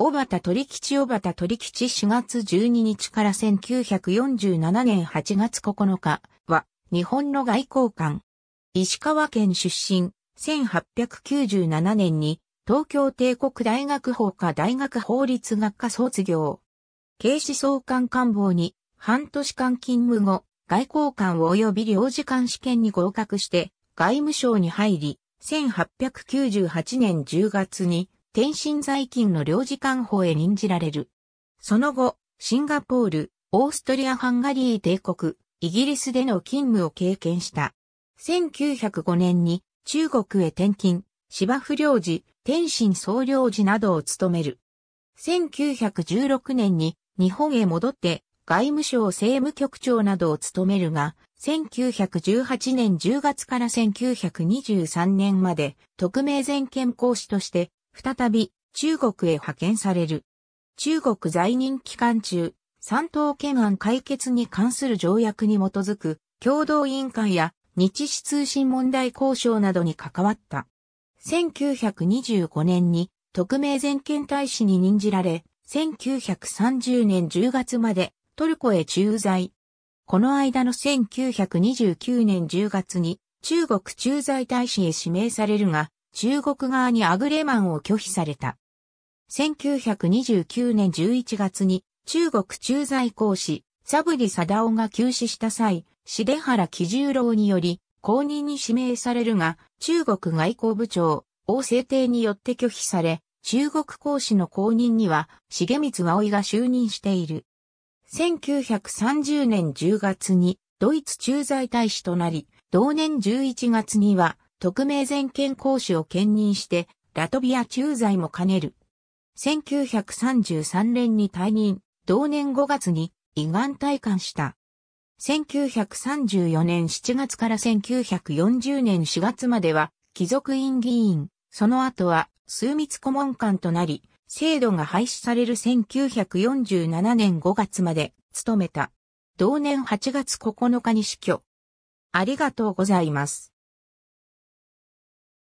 小畑鳥吉小畑鳥吉4月12日から1947年8月9日は日本の外交官。石川県出身、1897年に東京帝国大学法科大学法律学科卒業。警視総監官房に半年間勤務後、外交官及び領事官試験に合格して外務省に入り、1898年10月に天津在勤の領事官法へ任じられる。その後、シンガポール、オーストリア・ハンガリー帝国、イギリスでの勤務を経験した。1905年に中国へ転勤、芝生領事、天津総領事などを務める。1916年に日本へ戻って外務省政務局長などを務めるが、1918年10月から1923年まで特命全権講師として再び中国へ派遣される。中国在任期間中、三島懸案解決に関する条約に基づく共同委員会や日誌通信問題交渉などに関わった。1925年に特命全権大使に任じられ、1930年10月までトルコへ駐在。この間の1929年10月に中国駐在大使へ指名されるが、中国側にアグレマンを拒否された。1929年11月に中国駐在公使、サブリ・サダオが急死した際、重原喜十郎により、公認に指名されるが、中国外交部長、王政帝によって拒否され、中国公使の公認には、重光葵が就任している。1930年10月に、ドイツ駐在大使となり、同年11月には、特命全権講師を兼任して、ラトビア駐在も兼ねる。1933年に退任、同年5月に胃がん退官した。1934年7月から1940年4月までは、貴族院議員、その後は、枢密顧問官となり、制度が廃止される1947年5月まで、務めた。同年8月9日に死去。ありがとうございます。